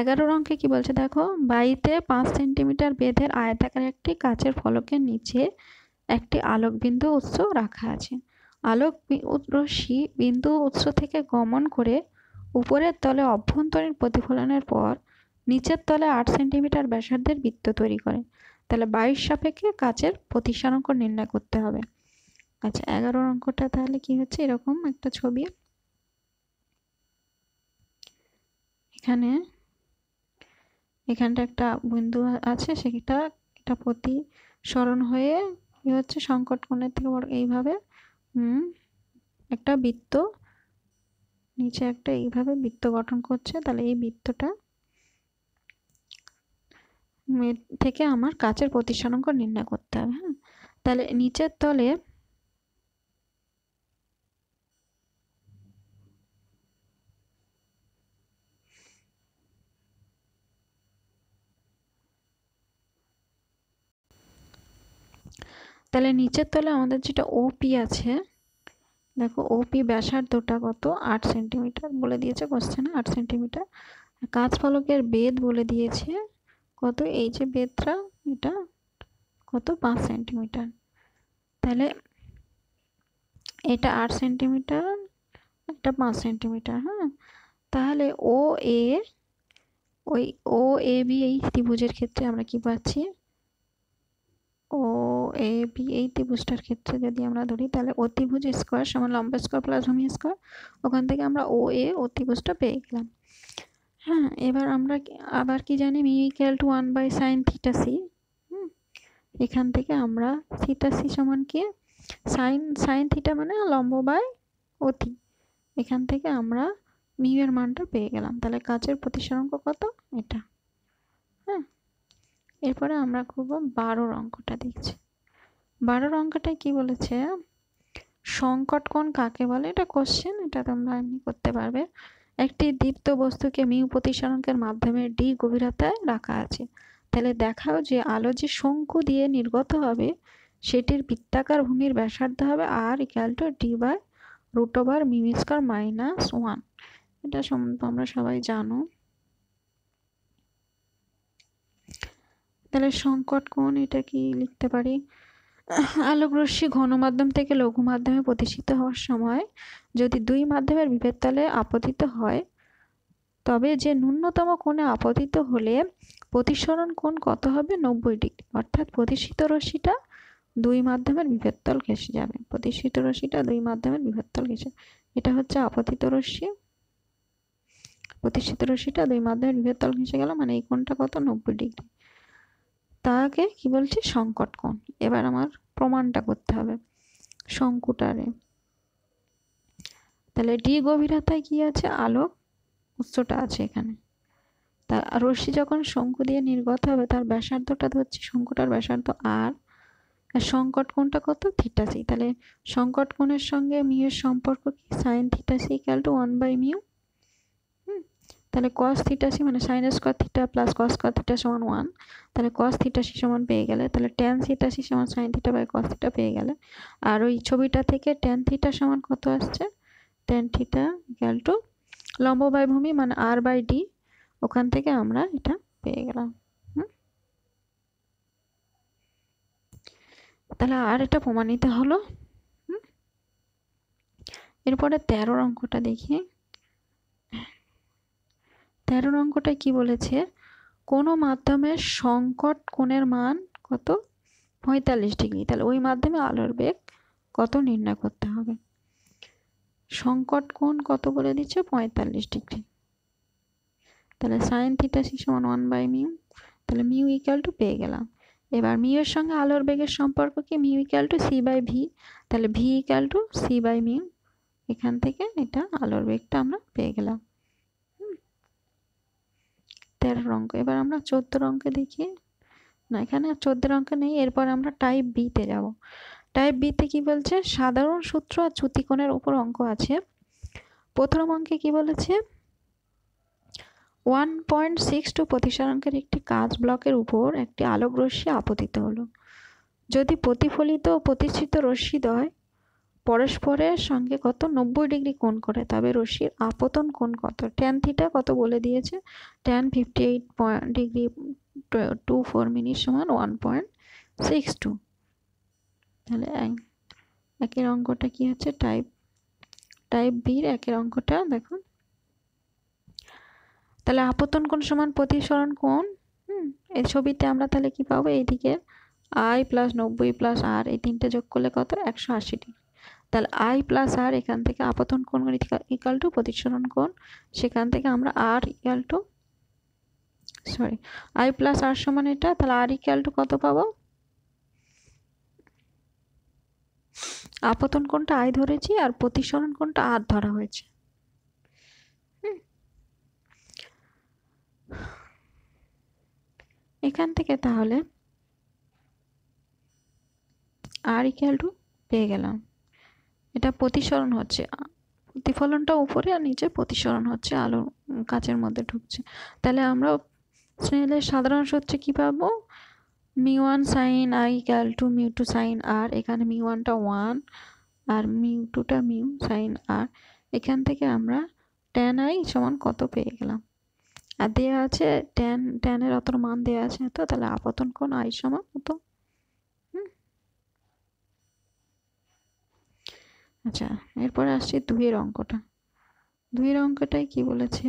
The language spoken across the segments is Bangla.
এগারোর অঙ্কে কি বলছে দেখো বাইতে পাঁচ সেন্টিমিটার বেধের আয়তাকার একটি কাচের ফলকের নিচে একটি আলোকবিন্দু উৎস রাখা আছে আলোক রশ্মি বিন্দু উৎস থেকে গমন করে উপরের তলে অভ্যন্তরীণ প্রতিফলনের পর নিচের তলে আট সেন্টিমিটার ব্যাসার্ধের বৃত্ত তৈরি করে তাহলে বাইশ সাপেক্ষে কাচের প্রতিসারঙ্ক নির্ণয় করতে হবে আচ্ছা এগারোর অঙ্কটা তাহলে কি হচ্ছে এরকম একটা ছবি এখানে এখানটা একটা বিন্দু আছে সেটা এটা প্রতি স্মরণ হয়ে কী হচ্ছে সংকট কোণের থেকে বড় এইভাবে একটা বৃত্ত নিচে একটা এইভাবে বৃত্ত গঠন করছে তাহলে এই বৃত্তটা থেকে আমার কাচের প্রতিসরাঙ্ক নির্ণয় করতে হবে হ্যাঁ তাহলে নিচের তলে তাহলে নিচের তলে আমাদের যেটা ওপি আছে দেখো ওপি ব্যাসার্ধটা কত আট সেন্টিমিটার বলে দিয়েছে কোশ্চেন আট সেন্টিমিটার কাঁচ ফলকের বেদ বলে দিয়েছে কত এই যে বেদটা এটা কত পাঁচ সেন্টিমিটার তাহলে এটা আট সেন্টিমিটার এটা পাঁচ সেন্টিমিটার হ্যাঁ তাহলে ও এ ওই ও এ বি এই ত্রিভুজের ক্ষেত্রে আমরা কি পাচ্ছি ও এ বি এই ত্রিভুজটার ক্ষেত্রে যদি আমরা ধরি তাহলে অতিভুজ স্কোয়ার সমান লম্বা স্কোয়ার প্লাস ভূমি স্কোয়ার ওখান থেকে আমরা ও এ অতিভুজটা পেয়ে গেলাম হ্যাঁ এবার আমরা আবার কি জানি mu equal to one by sine theta C এখান থেকে আমরা থিটা সি সমান কি সাইন সাইন থিটা মানে লম্ব বাই অতি এখান থেকে আমরা মিউ এর মানটা পেয়ে গেলাম তাহলে কাচের প্রতিসরাঙ্ক কত এটা এরপরে আমরা করব বারোর অঙ্কটা দেখছি বারোর অঙ্কটায় কি বলেছে সংকট কোন কাকে বলে এটা কোশ্চেন এটা তোমরা এমনি করতে পারবে একটি দীপ্ত বস্তুকে মিউ প্রতিসারণকের মাধ্যমে ডি গভীরতায় রাখা আছে তাহলে দেখাও যে আলো যে শঙ্কু দিয়ে নির্গত হবে সেটির বৃত্তাকার ভূমির ব্যাসার্ধ হবে R equal to D by root over মিমিস্কার মাইনাস ওয়ান এটা আমরা সবাই জানো তাহলে সংকট কোন এটা কি লিখতে পারি আলোক রশ্মি ঘন মাধ্যম থেকে লঘু মাধ্যমে প্রতিষ্ঠিত হওয়ার সময় যদি দুই মাধ্যমের বিভেদ তালে আপতিত হয় তবে যে ন্যূনতম কোণে আপতিত হলে প্রতিসরণ কোণ কত হবে নব্বই ডিগ্রি অর্থাৎ প্রতিষ্ঠিত রশ্মিটা দুই মাধ্যমের বিভেদতল ঘেসে যাবে প্রতিষ্ঠিত রশ্মিটা দুই মাধ্যমের বিভেদতল ঘেসে এটা হচ্ছে আপতিত রশ্মি প্রতিষ্ঠিত রশ্মিটা দুই মাধ্যমের বিভেদতল ঘেসে গেল মানে এই কোণটা কত নব্বই ডিগ্রি তাকে কি বলছি সংকট কোন এবার আমার প্রমাণটা করতে হবে সংকুটারে তাহলে ডি গভীরতায় কি আছে আলোক উৎসটা আছে এখানে তার রশ্মি যখন শঙ্কু দিয়ে নির্গত হবে তার ব্যাসার্ধটা হচ্ছে শঙ্কুটার ব্যাসার্ধ আর আর সংকট কোনটা কত থিটাসি তাহলে সংকট কোণের সঙ্গে মিউর সম্পর্ক কি সাইন থিটাসি ক্যাল equal to one by mu তাহলে কস থিটাসি মানে sine square theta plus cos square theta সমান ওয়ান তাহলে কস থিটাসি সমান পেয়ে গেলে তাহলে ট্যান থিটাসি সমান sine theta by cos theta পেয়ে গেলে আর ওই ছবিটা থেকে ট্যান থিটা সমান কত আসছে ট্যান থিটা ইকাল টু লম্ব বাই ভূমি মানে আর বাই ডি ওখান থেকে আমরা এটা পেয়ে গেলাম তাহলে আর এটা প্রমাণিত হলো এরপরে তেরোর অঙ্কটা দেখি তেরো অঙ্কটায় কি বলেছে কোনো মাধ্যমের সংকট কোণের মান কত পঁয়তাল্লিশ ডিগ্রি তাহলে ওই মাধ্যমে আলোর বেগ কত নির্ণয় করতে হবে সংকট কোণ কত বলে দিচ্ছে পঁয়তাল্লিশ ডিগ্রি তাহলে sine theta six one one by mu তাহলে মিউ ইকাল টু পেয়ে গেলাম এবার এর সঙ্গে আলোর বেগের সম্পর্ক কি mu equal to C by V তাহলে V equal to C by mu এখান থেকে এটা আলোর বেগটা আমরা পেয়ে গেলাম তেরো অঙ্ক এবার আমরা চোদ্দ অঙ্কে দেখি না এখানে আর চোদ্দোর নেই এরপর আমরা টাইপ বিতে যাব টাইপ বিতে কি বলছে সাধারণ সূত্র আর চ্যুতিকোণের উপর অঙ্ক আছে প্রথম অঙ্কে কি বলেছে ওয়ান পয়েন্ট সিক্স টু অঙ্কের একটি কাজ ব্লকের উপর একটি আলোক রশ্মি আপতিত হলো যদি প্রতিফলিত ও প্রতিষ্ঠিত রশ্মি দেয় পরস্পরের সঙ্গে কত নব্বই ডিগ্রি কোণ করে তবে রশির আপতন কোণ কত ট্যান থিটা কত বলে দিয়েছে tan fifty eight point degree two four minute সমান ওয়ান পয়েন্ট সিক্স টু তাহলে একের অঙ্কটা কি হচ্ছে টাইপ টাইপ বির একের অঙ্কটা দেখুন তাহলে আপতন কোণ সমান প্রতিসরণ কোণ হুম এই ছবিতে আমরা তাহলে কি পাবো এইদিকে আই প্লাস নব্বই প্লাস আর এই তিনটে যোগ করলে কত একশো আশি ডিগ্রি তাহলে আই প্লাস আর এখান থেকে আপতন কোণ ইকাল টু প্রতিসরণ কোণ সেখান থেকে আমরা R equal to sorry I plus R সমান এটা তাহলে আর ইকাল টু কত পাবো আপতন কোনটা আই ধরেছি আর প্রতিসরণ কোনটা আর ধরা হয়েছে এখান থেকে তাহলে আর ইকাল টু পেয়ে গেলাম এটা প্রতিসরণ হচ্ছে প্রতিফলনটা উপরে আর নিচে প্রতিসরণ হচ্ছে আলোর কাচের মধ্যে ঢুকছে তাহলে আমরা স্নেহের সাধারণ সূত্রে কী পাবো মি ওয়ান সাইন আই ক্যাল to mu two sine R এখানে মি ওয়ানটা ওয়ান আর মিউ টুটা মিউ সাইন আর এখান থেকে আমরা ট্যান আই সমান কত পেয়ে গেলাম আর দেওয়া আছে ট্যান ট্যানের অত মান দেওয়া আছে তো তাহলে আপতন কোন আই সমান মতো আচ্ছা এরপরে আসছি দুইয়ের অঙ্কটা দুইয়ের অঙ্কটাই কি বলেছে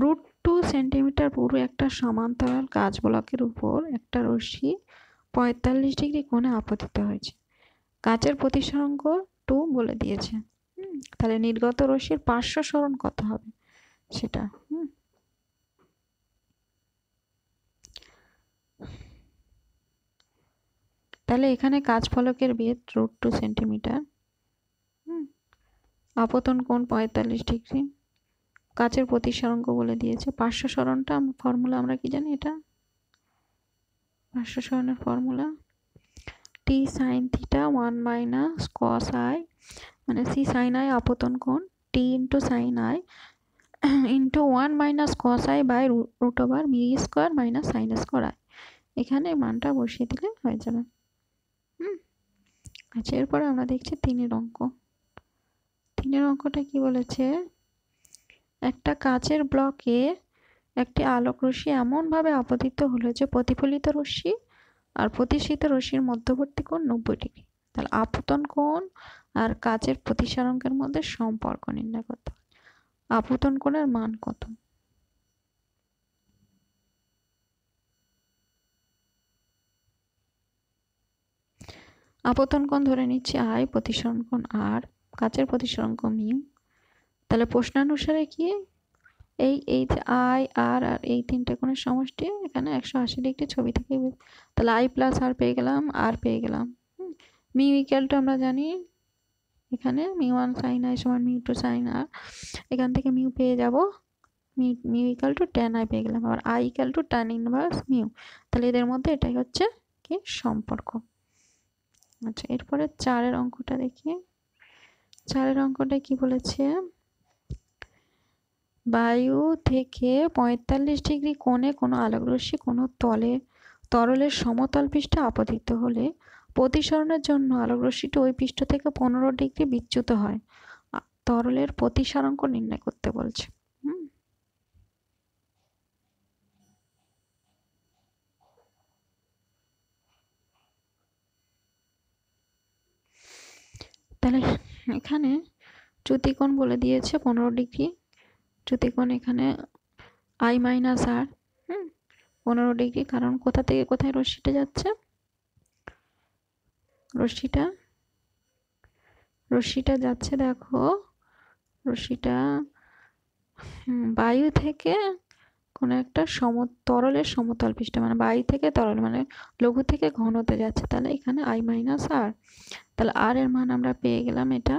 রুট টু সেন্টিমিটার পুরো একটা সমান্তরাল কাজ ব্লকের উপর একটা রশ্মি পঁয়তাল্লিশ ডিগ্রি কোণে আপতিত হয়েছে কাচের প্রতিসরঙ্গ টু বলে দিয়েছে তাহলে নির্গত রশ্মির পার্শ্ব সরণ কত হবে সেটা তাহলে এখানে কাজ ফলকের বেদ রুট টু সেন্টিমিটার আপতন কোণ পঁয়তাল্লিশ ডিগ্রি কাচের প্রতিসরঙ্ক বলে দিয়েছে পার্শ্ব সরণটা ফর্মুলা আমরা কি জানি এটা পার্শ্ব সরণের formula T sine theta one minus cos I মানে সি সাইন আই আপতন কোণ T into sine I into one minus cos I by root over B square minus sine square I এখানে মানটা বসিয়ে দিলে হয়ে যাবে আচ্ছা এরপরে আমরা দেখছি তিনের অঙ্ক তিনের অঙ্কটা কি বলেছে একটা কাচের ব্লকে একটি আলোক রশ্মি এমনভাবে আপতিত হলো যে প্রতিফলিত রশ্মি আর প্রতিষ্ঠিত রশ্মির মধ্যবর্তী কোণ নব্বই ডিগ্রি তাহলে আপতন কোণ আর কাচের প্রতিসারঙ্কের মধ্যে সম্পর্ক নির্ণয় করতে হবে আপতন কোণের মান কত আপতন কোণ ধরে নিচ্ছি আই প্রতিসরণ কোণ আর কাচের প্রতিসরণ কোণ মিউ তাহলে প্রশ্নানুসারে কি এই এই যে আই আর আর এই তিনটা কোণের সমষ্টি এখানে একশো আশি ডিগ্রি ছবি থেকে তাহলে আই প্লাস আর পেয়ে গেলাম আর পেয়ে গেলাম মিউ ইকুয়ালটা আমরা জানি এখানে মিউ ওয়ান সাইন আই সমান মিউ টু সাইন আর এখান থেকে মিউ পেয়ে যাব mu mu equal to tan I পেয়ে গেলাম আবার I equal to tan inverse mu তাহলে এদের মধ্যে এটাই হচ্ছে কি সম্পর্ক আচ্ছা এরপরে চারের অঙ্কটা দেখি চারের অঙ্কটা কি বলেছে বায়ু থেকে পঁয়তাল্লিশ ডিগ্রি কোণে কোনো আলোকরশ্মি কোনো তলে তরলের সমতল পৃষ্ঠে আপতিত হলে প্রতিসরণের জন্য আলোকরশ্মিটি ওই পৃষ্ঠ থেকে পনেরো ডিগ্রি বিচ্যুত হয় তরলের প্রতিসারঙ্ক নির্ণয় করতে বলছে তাহলে এখানে চ্যুতিকোণ বলে দিয়েছে পনেরো ডিগ্রি চ্যুতিকোণ এখানে আই মাইনাস আর হুম পনেরো ডিগ্রি কারণ কোথা থেকে কোথায় রশ্মিটা যাচ্ছে রশ্মিটা রশ্মিটা যাচ্ছে দেখো রশ্মিটা বায়ু থেকে কোনো একটা সম তরলের সমতল পৃষ্ঠ মানে বাই থেকে তরল মানে লঘু থেকে ঘনতে যাচ্ছে তাহলে এখানে আই মাইনাস আর তাহলে আর এর মান আমরা পেয়ে গেলাম এটা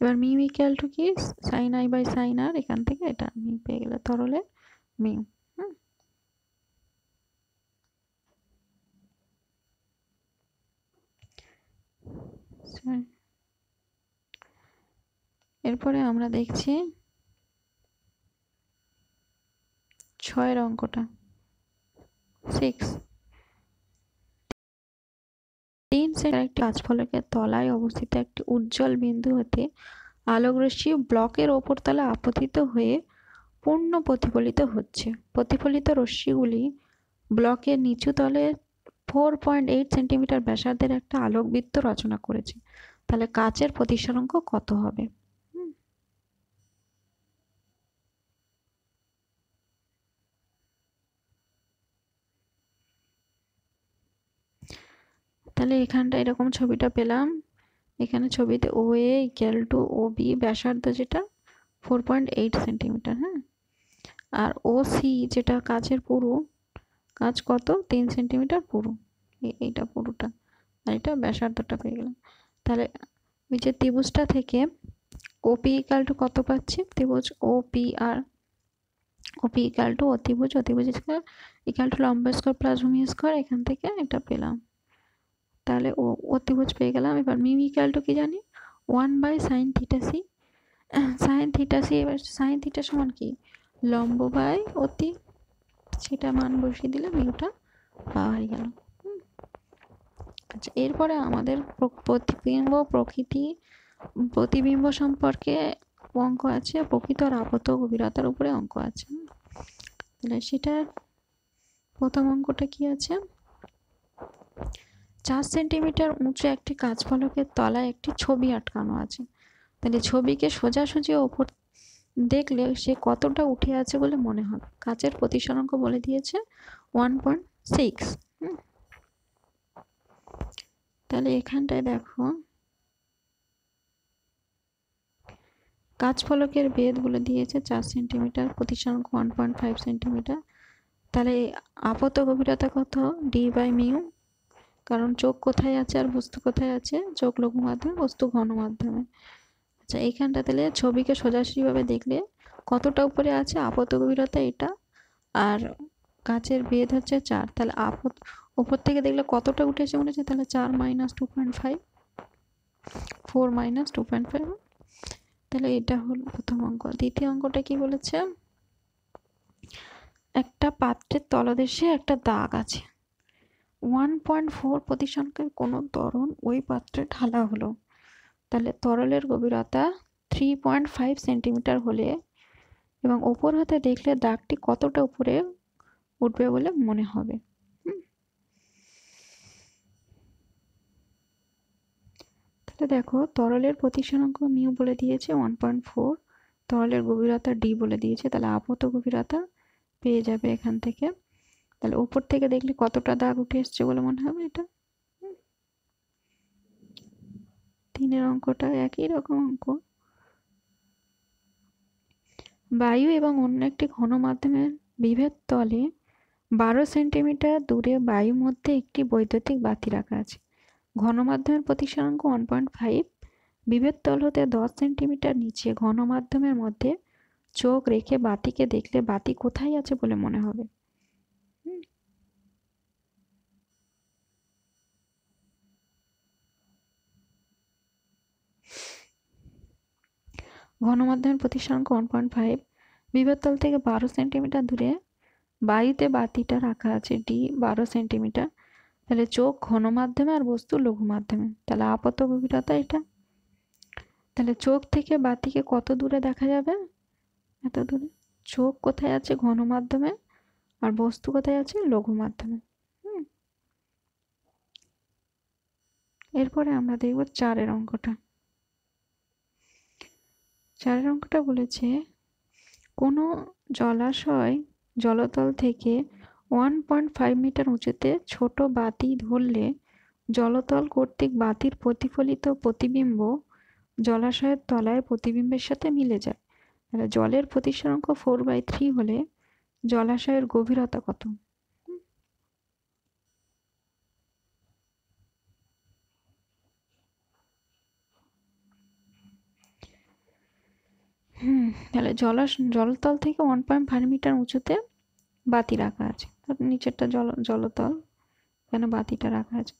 এবার মিউ ইকুয়াল টু কি sine I by sine R এখান থেকে এটা মিউ পেয়ে গেলে তরলের মিউ এরপরে আমরা দেখছি ছয়ের অঙ্কটা সিক্স তিন সেটার একটি গাছফলকের তলায় অবস্থিত একটি উজ্জ্বল বিন্দু হতে আলোকরশ্মি ব্লকের ওপর তলা আপতিত হয়ে পূর্ণ প্রতিফলিত হচ্ছে প্রতিফলিত রশ্মিগুলি ব্লকের নিচু তলে ফোর পয়েন্ট এইট সেন্টিমিটার ব্যাসার্ধের একটা আলোকবৃত্ত রচনা করেছে তাহলে কাচের প্রতিসরঙ্ক কত হবে তাহলে এখানটা এরকম ছবিটা পেলাম এখানে ছবিতে O A equal to O B ব্যাসার্ধ যেটা ফোর পয়েন্ট এইট সেন্টিমিটার হ্যাঁ আর ও সি যেটা কাজের পুরু কাজ কত তিন সেন্টিমিটার পুরু এইটা পুরুটা আর এটা ব্যাসার্ধটা পেয়ে গেলাম তাহলে ওই যে ত্রিভুজটা থেকে ওপি ইকাল টু কত পাচ্ছি ত্রিভুজ P R OP equal to অতিভুজ অতিভুজ ইকাল টু লম্বা স্কোয়ার প্লাস ভূমি স্কোয়ার এখান থেকে এটা পেলাম তাহলে ও অতিভুজ পেয়ে গেলাম এবার মিমি ইকুয়াল কী জানি one by sine theta c sine theta c এবার সাইন থিটা সমান কি লম্ব বাই অতি সেটা মান বসিয়ে দিলে মিউটা পাওয়াই গেল আচ্ছা এরপরে আমাদের প্রতিবিম্ব প্রকৃতি প্রতিবিম্ব সম্পর্কে অঙ্ক আছে প্রকৃত আর আপত গভীরতার উপরে অঙ্ক আছে তাহলে সেটা প্রথম অঙ্কটা কি আছে চার সেন্টিমিটার উঁচু একটি কাঁচফলকের তলায় একটি ছবি আটকানো আছে তাহলে ছবিকে সোজাসুজি ওপর দেখলে সে কতটা উঠে আছে বলে মনে হবে কাঁচের প্রতিসরঙ্ক বলে দিয়েছে ওয়ান পয়েন্ট সিক্স তাহলে এখানটায় দেখো কাঁচফলকের বেদ বলে দিয়েছে চার সেন্টিমিটার প্রতিসরাঙ্ক ওয়ান পয়েন্ট ফাইভ সেন্টিমিটার তাহলে আপত গভীরতা কত ডি বাই মিউ কারণ চোখ কোথায় আছে আর বস্তু কোথায় আছে চোখ লঘু মাধ্যমে বস্তু ঘন মাধ্যমে আচ্ছা এইখানটা তাহলে ছবিকে সোজাসুজিভাবে দেখলে কতটা উপরে আছে আপত গভীরতা এটা আর গাছের বেদ হচ্ছে চার তাহলে আপত ওপর থেকে দেখলে কতটা উঠে আসে মনে হচ্ছে তাহলে চার minus two point five four minus two point five তাহলে এটা হলো প্রথম অঙ্ক দ্বিতীয় অঙ্কটা কি বলেছে একটা পাত্রের তলদেশে একটা দাগ আছে ওয়ান পয়েন্ট ফোর প্রতিসংখ্যের কোনো তরণ ওই পাত্রে ঢালা হলো তাহলে তরলের গভীরতা থ্রি পয়েন্ট ফাইভ সেন্টিমিটার হলে এবং ওপর হাতে দেখলে দাগটি কতটা উপরে উঠবে বলে মনে হবে তাহলে দেখো তরলের প্রতিসরাঙ্ক মিউ বলে দিয়েছে ওয়ান পয়েন্ট ফোর তরলের গভীরতা ডি বলে দিয়েছে তাহলে আপত গভীরতা পেয়ে যাবে এখান থেকে তাহলে উপর থেকে দেখলে কতটা দাগ উঠে এসছে বলে মনে হবে এটা তিনের অঙ্কটা একই রকম অঙ্ক বায়ু এবং অন্য একটি ঘন মাধ্যমে বিভেদ তলে বারো সেন্টিমিটার দূরে বায়ু মধ্যে একটি বৈদ্যুতিক বাতি রাখা আছে ঘন মাধ্যমের প্রতিসরাঙ্ক ওয়ান পয়েন্ট ফাইভ বিভেদ তল হতে দশ সেন্টিমিটার নিচে ঘন মাধ্যমের মধ্যে চোখ রেখে বাতিকে দেখলে বাতি কোথায় আছে বলে মনে হবে গণমাধ্যমের প্রতিষ্ঠান ওয়ান পয়েন্ট ফাইভ বিভেদ থেকে বারো সেন্টিমিটার দূরে বাড়িতে বাতিটা রাখা আছে ডি বারো সেন্টিমিটার তাহলে চোখ ঘন মাধ্যমে আর বস্তু লঘু মাধ্যমে তাহলে আপাত গভীরতা এটা তাহলে চোখ থেকে বাতিকে কত দূরে দেখা যাবে এত দূরে চোখ কোথায় আছে ঘন মাধ্যমে আর বস্তু কোথায় আছে লঘু মাধ্যমে এরপরে আমরা দেখব চারের অঙ্কটা চারের অঙ্কটা বলেছে কোনো জলাশয় জলতল থেকে ওয়ান পয়েন্ট ফাইভ মিটার উঁচুতে ছোট বাতি ধরলে জলতল কর্তৃক বাতির প্রতিফলিত প্রতিবিম্ব জলাশয়ের তলায় প্রতিবিম্বের সাথে মিলে যায় তাহলে জলের প্রতিসরাঙ্ক ফোর বাই থ্রি হলে জলাশয়ের গভীরতা কত তাহলে জলাশ জলতল থেকে ওয়ান পয়েন্ট ফাইভ মিটার উঁচুতে বাতি রাখা আছে নিচেরটা জল জলতল এখানে বাতিটা রাখা আছে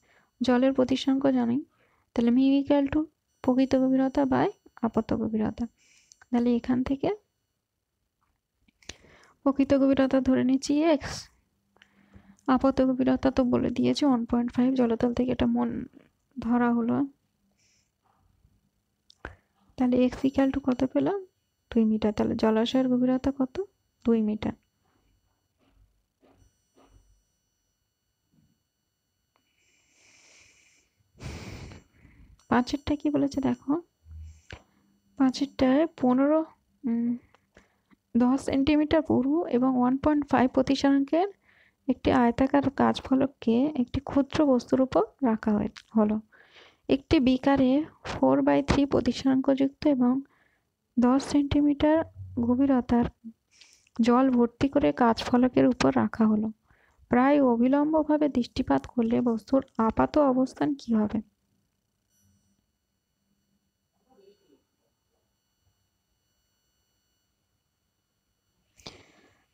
জলের প্রতিসংখ্য জানি তাহলে মি টু প্রকৃত গভীরতা বাই আপত্ত গভীরতা তাহলে এখান থেকে প্রকৃত গভীরতা ধরে নিচ্ছি এক্স আপাত গভীরতা তো বলে দিয়েছে ওয়ান পয়েন্ট ফাইভ জলতল থেকে এটা মন ধরা হলো তাহলে এক্স ইকাল টু কত পেলাম দুই মিটার তাহলে জলাশয়ের গভীরতা কত দুই মিটার পাঁচেরটা কি বলেছে দেখো পাঁচেরটায় পনেরো দশ সেন্টিমিটার পুরু এবং ওয়ান পয়েন্ট ফাইভ প্রতিশাঙ্কের একটি আয়তাকার কাজ ফলককে একটি ক্ষুদ্র বস্তুর উপর রাখা হয় হলো একটি বিকারে ফোর বাই থ্রি প্রতিশাঙ্কযুক্ত এবং দশ সেন্টিমিটার গভীরতার জল ভর্তি করে ফলকের উপর রাখা হলো প্রায় অবিলম্বভাবে দৃষ্টিপাত করলে বস্তুর আপাত অবস্থান কি হবে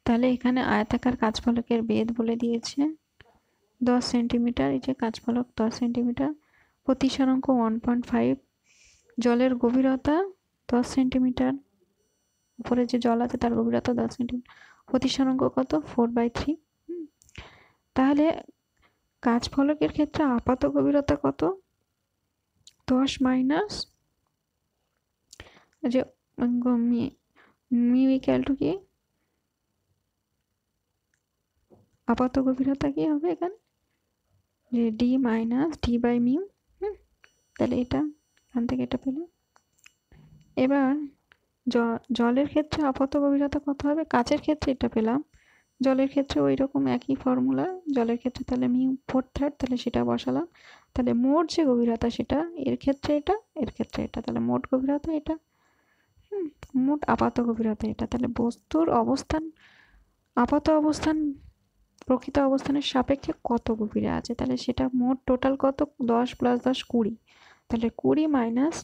তাহলে এখানে আয়তাকার কাঁচফলকের বেদ বলে দিয়েছে দশ সেন্টিমিটার এই যে কাঁচফলক দশ সেন্টিমিটার প্রতিসারাঙ্ক ওয়ান পয়েন্ট ফাইভ জলের গভীরতা দশ সেন্টিমিটার উপরে যে জল আছে তার গভীরতা দশ সেন্টিমিটার প্রতিসরাঙ্ক কত ফোর বাই থ্রি তাহলে কাজ ফলকের ক্ষেত্রে আপাত গভীরতা কত দশ মাইনাস যে মিউ ইকাল টু কি আপাত গভীরতা কি হবে এখানে যে D minus D by mu hmm তাহলে এটা এখান থেকে এটা পেলে এবার জলের ক্ষেত্রে আপাত গভীরতা কত হবে কাচের ক্ষেত্রে এটা পেলাম জলের ক্ষেত্রে ওই রকম একই ফর্মুলা জলের ক্ষেত্রে তাহলে মিউ ফোর থার্ড তাহলে সেটা বসালাম তাহলে মোট যে গভীরতা সেটা এর ক্ষেত্রে এটা এর ক্ষেত্রে এটা তাহলে মোট গভীরতা এটা হুম মোট আপাত গভীরতা এটা তাহলে বস্তুর অবস্থান আপাত অবস্থান প্রকৃত অবস্থানের সাপেক্ষে কত গভীরে আছে তাহলে সেটা মোট টোটাল কত দশ প্লাস দশ কুড়ি তাহলে কুড়ি মাইনাস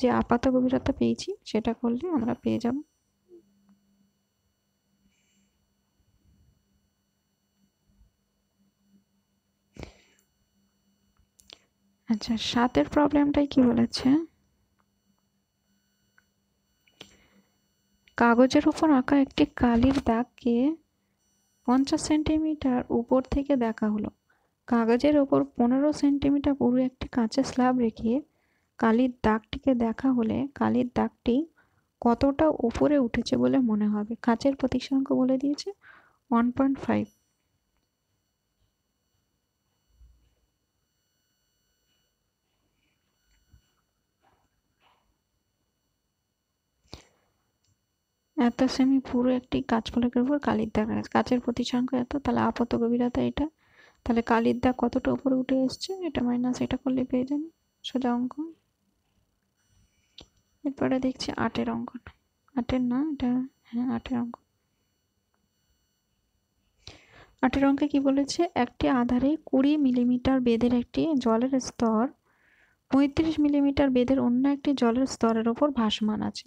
যে আপাত গভীরতা পেয়েছি সেটা করলে আমরা পেয়ে যাব আচ্ছা সাতের প্রবলেমটাই কি বলেছে কাগজের উপর আঁকা একটি কালির দাগকে পঞ্চাশ সেন্টিমিটার উপর থেকে দেখা হলো কাগজের ওপর পনেরো সেন্টিমিটার পুরো একটি কাঁচের স্ল্যাব রেখে কালির দাগটিকে দেখা হলে কালির দাগটি কতটা উপরে উঠেছে বলে মনে হবে কাচের প্রতিসংখ্য বলে দিয়েছে ওয়ান পয়েন্ট ফাইভ এত সেমি পুরো একটি কাঁচ ফলকের উপর কালির দাগ আছে কাচের প্রতিসংখ্য এত তাহলে আপাত গভীরতা এটা তাহলে কালির দাগ কতটা উপরে উঠে এসছে এটা মাইনাস এটা করলে পেয়ে যাবেন সোজা অঙ্ক এরপরে দেখছি আটের অঙ্কন আটের না এটা হ্যাঁ আটের অঙ্ক আটের অঙ্কে কি বলেছে একটি আধারে কুড়ি মিলিমিটার বেদের একটি জলের স্তর পঁয়ত্রিশ মিলিমিটার বেদের অন্য একটি জলের স্তরের ওপর ভাসমান আছে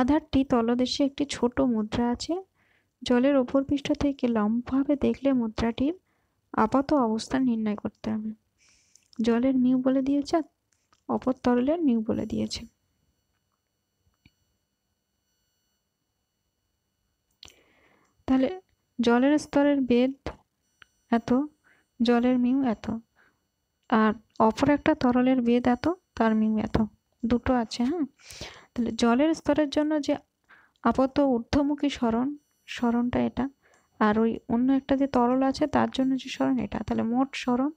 আধারটি তলদেশে একটি ছোট মুদ্রা আছে জলের ওপর পৃষ্ঠ থেকে লম্বভাবে দেখলে মুদ্রাটির আপাত অবস্থান নির্ণয় করতে হবে জলের মিউ বলে দিয়েছে অপর তরলের মিউ বলে দিয়েছে তাহলে জলের স্তরের বেদ এত জলের মিউ এত আর অপর একটা তরলের বেদ এত তার মিউ এত দুটো আছে হ্যাঁ তাহলে জলের স্তরের জন্য যে আপাত ঊর্ধ্বমুখী স্মরণ স্মরণটা এটা আর ওই অন্য একটা যে তরল আছে তার জন্য যে স্মরণ এটা তাহলে মোট স্মরণ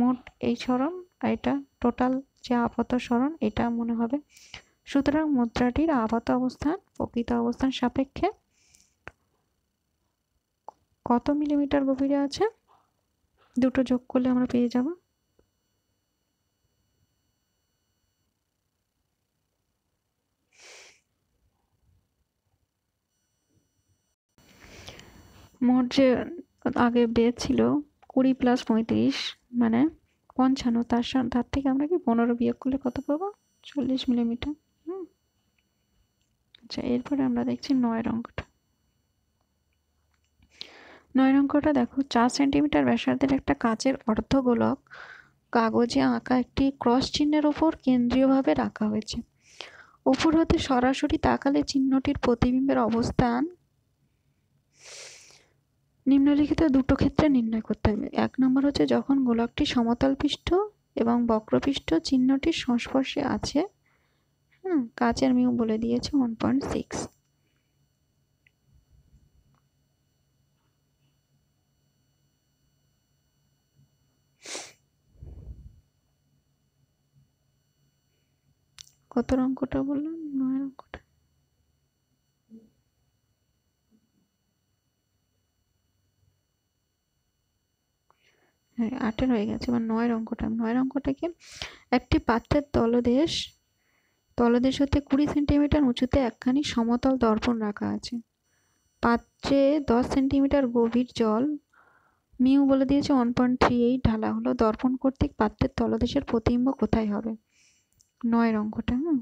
মোট এই স্মরণ আর এটা টোটাল যে আপাত স্মরণ এটা মনে হবে সুতরাং মুদ্রাটির আপাত অবস্থান প্রকৃত অবস্থান সাপেক্ষে কত মিলিমিটার গভীরে আছে দুটো যোগ করলে আমরা পেয়ে যাব মোট যে আগে বেদ ছিল কুড়ি প্লাস পঁয়ত্রিশ মানে পঞ্চান্ন তার তার থেকে আমরা কি পনেরো বিয়োগ করলে কত পাবো চল্লিশ মিলিমিটার হুম আচ্ছা এরপরে আমরা দেখছি নয় রঙটা নয় অঙ্কটা দেখো চার সেন্টিমিটার ব্যাসার্ধের একটা কাচের অর্ধগোলক কাগজে আঁকা একটি ক্রস চিহ্নের ওপর কেন্দ্রীয়ভাবে রাখা হয়েছে ওপর হতে সরাসরি তাকালে চিহ্নটির প্রতিবিম্বের অবস্থান নিম্নলিখিত দুটো ক্ষেত্রে নির্ণয় করতে হবে এক নম্বর হচ্ছে যখন গোলকটি সমতল পৃষ্ঠ এবং বক্রপৃষ্ঠ চিহ্নটির সংস্পর্শে আছে হুম কাচের মিউ বলে দিয়েছে ওয়ান পয়েন্ট সিক্স কত অঙ্কটা বললাম নয় অঙ্কটা হ্যাঁ আটের হয়ে গেছে এবার নয় অঙ্কটা নয়ের অঙ্কটাকে একটি পাত্রের তলদেশ তলদেশ হতে কুড়ি সেন্টিমিটার উঁচুতে একখানি সমতল দর্পণ রাখা আছে পাত্রে দশ সেন্টিমিটার গভীর জল মিউ বলে দিয়েছে ওয়ান পয়েন্ট থ্রি এইট ঢালা হলো দর্পণ কর্তৃক পাত্রের তলদেশের প্রতিম্ব কোথায় হবে নয় অঙ্কটা হ্যাঁ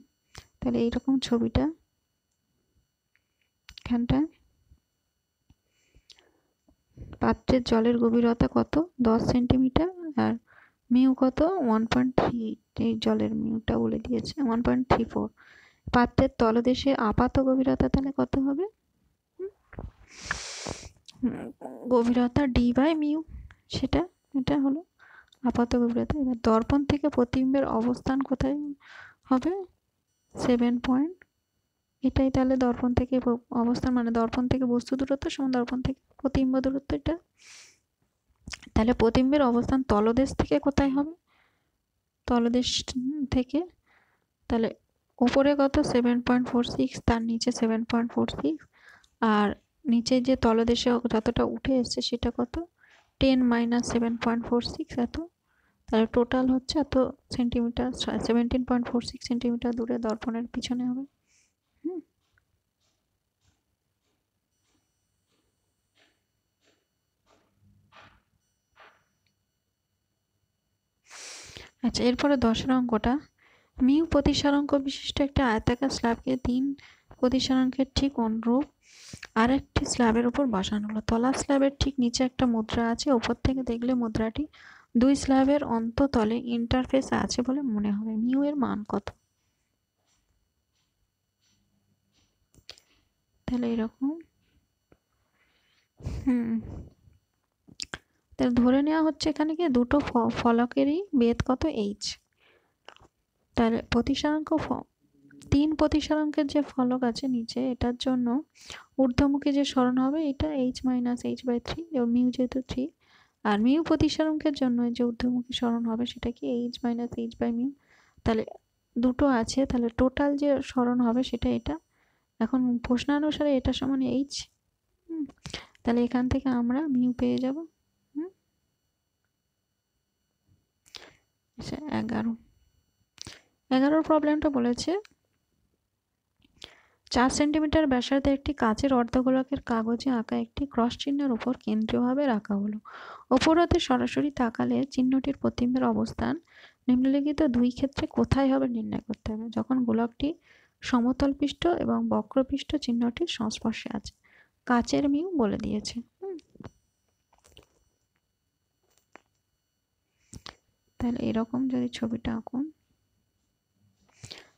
তাহলে এইরকম ছবিটা এখানটা পাত্রের জলের গভীরতা কত দশ সেন্টিমিটার আর মিউ কত ওয়ান পয়েন্ট থ্রি এই জলের মিউটা বলে দিয়েছে ওয়ান পয়েন্ট থ্রি ফোর পাত্রের তলদেশে আপাত গভীরতা তাহলে কত হবে গভীরতা ডি বাই মিউ সেটা এটা হলো আপাত বিবৃতি এবার দর্পণ থেকে প্রতিবিম্বের অবস্থান কোথায় হবে সেভেন পয়েন্ট এটাই তাহলে দর্পণ থেকে অবস্থান মানে দর্পণ থেকে বস্তু দূরত্ব সমান দর্পণ থেকে প্রতিবিম্ব দূরত্ব এটা তাহলে প্রতিবিম্বের অবস্থান তলদেশ থেকে কোথায় হবে তলদেশ থেকে তাহলে ওপরে কত সেভেন পয়েন্ট ফোর সিক্স তার নিচে সেভেন পয়েন্ট ফোর সিক্স আর নিচে যে তলদেশে যতটা উঠে এসছে সেটা কত ten minus seven point four six এত তাহলে টোটাল হচ্ছে এত centimetre seventeen point four six centimetre দূরে দর্পণের পিছনে হবে আচ্ছা এরপরে দশের অঙ্কটা মিউ প্রতিসার অঙ্ক বিশিষ্ট একটা আয়তাকার স্ল্যাবকে তিন প্রতিসরণকে ঠিক অনুরূপ আরেকটি স্ল্যাবের উপর বসানো হলো তলা স্ল্যাবের ঠিক নিচে একটা মুদ্রা আছে ওপর থেকে দেখলে মুদ্রাটি দুই স্ল্যাবের অন্ততলে ইন্টারফেস আছে বলে মনে হবে মিউ এর মান কত তাহলে এরকম হুম তাহলে ধরে নেওয়া হচ্ছে এখানে কি দুটো ফলকেরই বেদ কত এইচ তাহলে প্রতিসরাঙ্ক তিন প্রতিসরণকের যে ফলক আছে নিচে এটার জন্য ঊর্ধ্বমুখী যে স্মরণ হবে এটা H minus H by three এবং মিউ যেহেতু থ্রি আর মিউ প্রতিসরণকের জন্য যে ঊর্ধ্বমুখী স্মরণ হবে সেটা কি H minus H by mu তাহলে দুটো আছে তাহলে টোটাল যে স্মরণ হবে সেটা এটা এখন প্রশ্নানুসারে এটা সমান এইচ তাহলে এখান থেকে আমরা মিউ পেয়ে যাব আচ্ছা এগারো এগারোর প্রবলেমটা বলেছে চার সেন্টিমিটার ব্যাসার্ধে একটি কাচের অর্ধগোলকের কাগজে আঁকা একটি ক্রস চিহ্নের উপর কেন্দ্রীয়ভাবে রাখা হলো ওপর হতে সরাসরি তাকালে চিহ্নটির প্রতিম্বের অবস্থান নিম্নলিখিত দুই ক্ষেত্রে কোথায় হবে নির্ণয় করতে হবে যখন গোলকটি সমতল পৃষ্ঠ এবং বক্রপৃষ্ঠ চিহ্নটির সংস্পর্শে আছে কাচের মিউ বলে দিয়েছে তাহলে এরকম যদি ছবিটা আঁকুন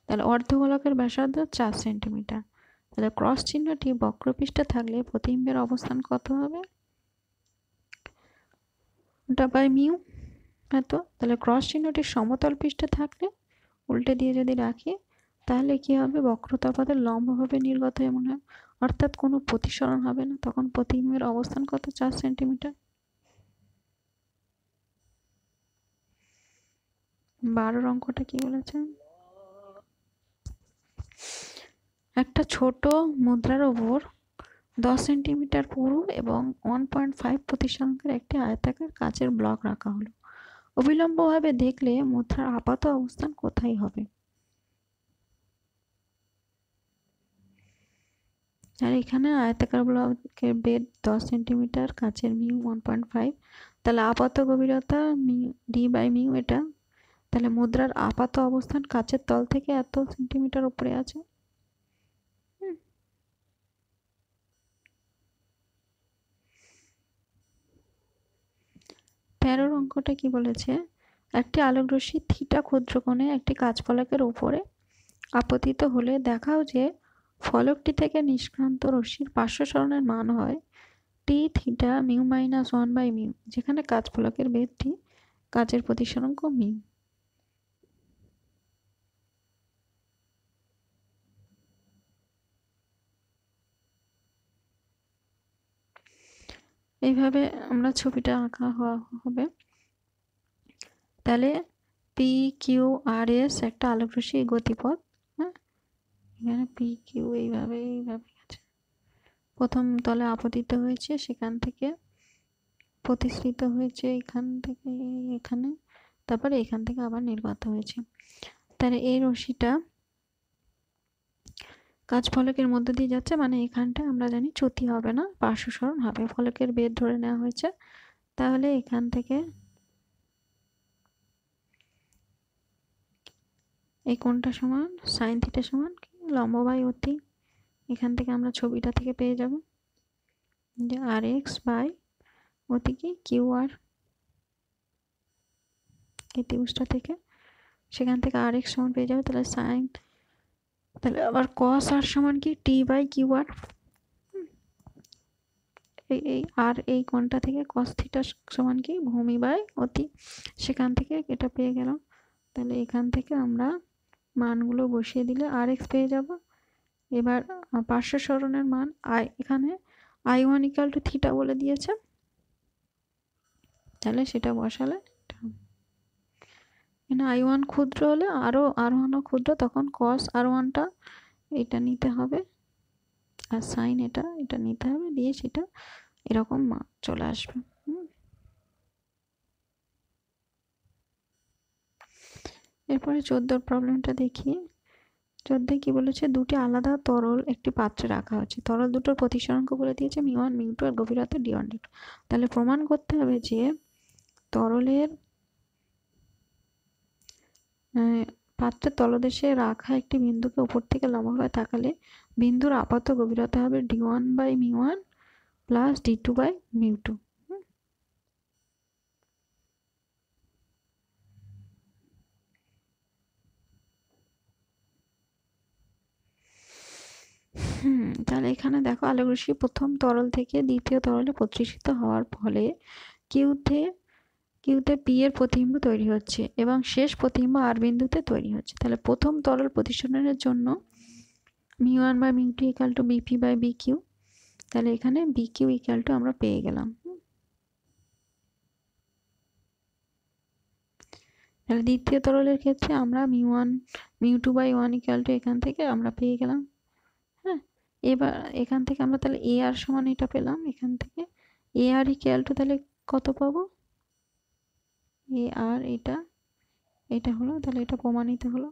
তাহলে অর্ধগোলকের ব্যাসার্ধ চার সেন্টিমিটার তাহলে ক্রস চিহ্নটি বক্রপৃষ্ঠে থাকলে প্রতিম্বের অবস্থান কত হবে ওটা বাই মিউ এত তাহলে ক্রস চিহ্নটি সমতল পৃষ্ঠে থাকলে উল্টে দিয়ে যদি রাখি তাহলে কি হবে বক্রতলপথের লম্বভাবে নির্গত এমন হয় অর্থাৎ কোনো প্রতিসরণ হবে না তখন প্রতিম্বের অবস্থান কত চার সেন্টিমিটার বারোর অঙ্কটা কি বলেছেন একটা ছোট মুদ্রার ওপর দশ সেন্টিমিটার পুরু এবং ওয়ান পয়েন্ট ফাইভ প্রতিসংখ্যের একটি আয়তাকার কাচের ব্লক রাখা হলো অবিলম্বভাবে দেখলে মুদ্রার আপাত অবস্থান কোথায় হবে আর এখানে আয়তাকার ব্লকের বেড দশ সেন্টিমিটার কাচের মিউ ওয়ান পয়েন্ট ফাইভ তাহলে আপাত গভীরতা মিউ ডি বাই মিউ এটা তাহলে মুদ্রার আপাত অবস্থান কাচের তল থেকে এত সেন্টিমিটার উপরে আছে তেরোর অঙ্কটা কি বলেছে একটি আলোকরশ্মি থিটা ক্ষুদ্রকোণে একটি কাজফলকের উপরে আপতিত হলে দেখাও যে ফলকটি থেকে নিষ্ক্রান্ত রশ্মির পার্শ্ব মান হয় T theta mu minus one by mu যেখানে কাজফলকের বেদটি কাজের প্রতিসরঙ্ক মিউ এইভাবে আমরা ছবিটা আঁকা হওয়া হবে তাহলে পি কিউ আর এস একটা আলোকরশ্মি গতিপথ হ্যাঁ এখানে পি কিউ এইভাবে এইভাবে আছে প্রথম তলে আপতিত হয়েছে সেখান থেকে প্রতিষ্ঠিত হয়েছে এখান থেকে এখানে তারপরে এখান থেকে আবার নির্গত হয়েছে তাহলে এই রশিটা ফলকের মধ্য দিয়ে যাচ্ছে মানে এখানটা আমরা জানি চ্যুতি হবে না পার্শ্বসরণ হবে ফলকের বেদ ধরে নেওয়া হয়েছে তাহলে এখান থেকে এই কোনটা সমান সাইন থিটা সমান লম্বাই বাই অতি এখান থেকে আমরা ছবিটা থেকে পেয়ে যাব যে আর এক্স বাই অতি কি কিউ আর এই ত্রিভুজটা থেকে সেখান থেকে আর এক্স সমান পেয়ে যাবে তাহলে সাইন তাহলে আবার কস আর সমান কি টি বাই কিউ আর এই এই আর এই কোনটা থেকে কস থিটা সমান কি ভূমি বাই অতি সেখান থেকে এটা পেয়ে গেলাম তাহলে এখান থেকে আমরা মানগুলো বসিয়ে দিলে আর এক্স পেয়ে যাব এবার পার্শ্ব সরণের মান আই এখানে I one equal to theta বলে দিয়েছে তাহলে সেটা বসালে এখানে আই ওয়ান ক্ষুদ্র হলে আরও আর ওয়ানও ক্ষুদ্র তখন কস আর ওয়ানটা এটা নিতে হবে আর সাইন এটা এটা নিতে হবে দিয়ে সেটা এরকম চলে আসবে এরপরে চোদ্দোর প্রবলেমটা দেখি চোদ্দে কি বলেছে দুটি আলাদা তরল একটি পাত্রে রাখা হচ্ছে তরল দুটোর প্রতিসরাঙ্ক বলে দিয়েছে মিওয়ান মিউটু আর গভীরতা ডিওয়ান তাহলে প্রমাণ করতে হবে যে তরলের পাত্রের তলদেশে রাখা একটি বিন্দুকে উপর থেকে লম্বভাবে তাকালে বিন্দুর আপাত গভীরতা হবে D one by mu one plus D two by mu two hmm তাহলে এখানে দেখো আলোক প্রথম তরল থেকে দ্বিতীয় তরলে প্রতিষ্ঠিত হওয়ার ফলে কিউতে কিউতে পি এর প্রতিবিম্ব তৈরি হচ্ছে এবং শেষ প্রতিবিম্ব আর বিন্দুতে তৈরি হচ্ছে তাহলে প্রথম তরল প্রতিসরণের জন্য mu one by mu two equal to BP by B Q তাহলে এখানে বি কিউ ইকাল টু আমরা পেয়ে গেলাম তাহলে দ্বিতীয় তরলের ক্ষেত্রে আমরা mu one mu two by one equal to এখান থেকে আমরা পেয়ে গেলাম হ্যাঁ এবার এখান থেকে আমরা তাহলে এ আর সমান এটা পেলাম এখান থেকে এ আর ইকাল টু তাহলে কত পাবো এ আর এটা এটা হলো তাহলে এটা প্রমাণিত হলো